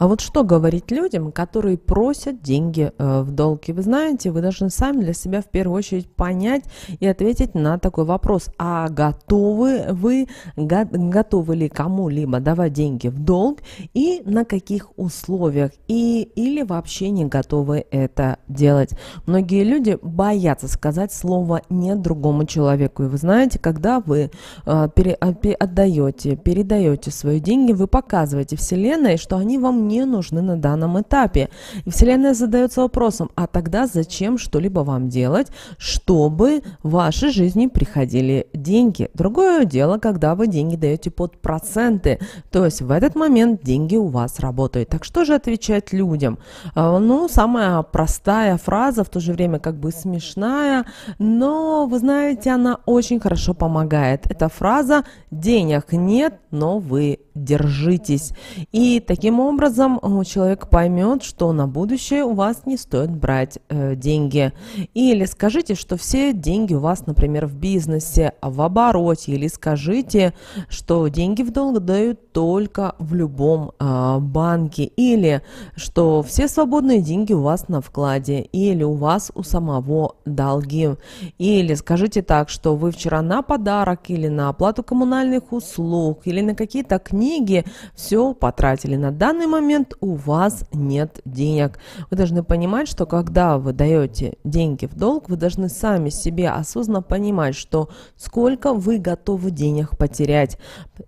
А вот что говорить людям, которые просят деньги э, в долг? И вы знаете, вы должны сами для себя в первую очередь понять и ответить на такой вопрос. А готовы вы, готовы ли кому-либо давать деньги в долг и на каких условиях? И, или вообще не готовы это делать? Многие люди боятся сказать слово «нет» другому человеку. И вы знаете, когда вы э, э отдаете, передаете свои деньги, вы показываете Вселенной, что они вам не нужны на данном этапе. И Вселенная задается вопросом, а тогда зачем что-либо вам делать, чтобы в вашей жизни приходили деньги? Другое дело, когда вы деньги даете под проценты, то есть в этот момент деньги у вас работают. Так что же отвечать людям? А, ну, самая простая фраза, в то же время как бы смешная, но, вы знаете, она очень хорошо помогает. Эта фраза «денег нет, но вы держитесь. И таким образом э, человек поймет, что на будущее у вас не стоит брать э, деньги. Или скажите, что все деньги у вас, например, в бизнесе, а в обороте. Или скажите, что деньги в долг дают только в любом э, банке. Или что все свободные деньги у вас на вкладе. Или у вас у самого долги. Или скажите так, что вы вчера на подарок или на оплату коммунальных услуг или на какие-то книги книги, все потратили. На данный момент у вас нет денег. Вы должны понимать, что когда вы даете деньги в долг, вы должны сами себе осознанно понимать, что сколько вы готовы денег потерять.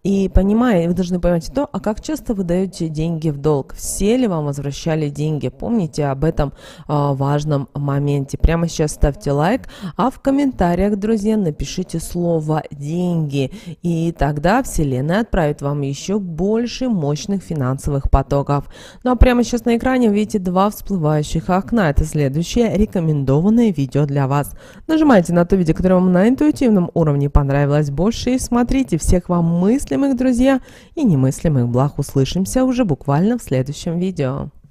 И понимая, вы должны понимать то, а как часто вы даете деньги в долг, все ли вам возвращали деньги. Помните об этом а, важном моменте. Прямо сейчас ставьте лайк, а в комментариях, друзья, напишите слово «деньги», и тогда Вселенная отправит вам еще еще больше мощных финансовых потоков. Ну а прямо сейчас на экране видите два всплывающих окна. Это следующее рекомендованное видео для вас. Нажимайте на то видео, которое вам на интуитивном уровне понравилось больше и смотрите всех вам мыслимых, друзья, и немыслимых благ. Услышимся уже буквально в следующем видео.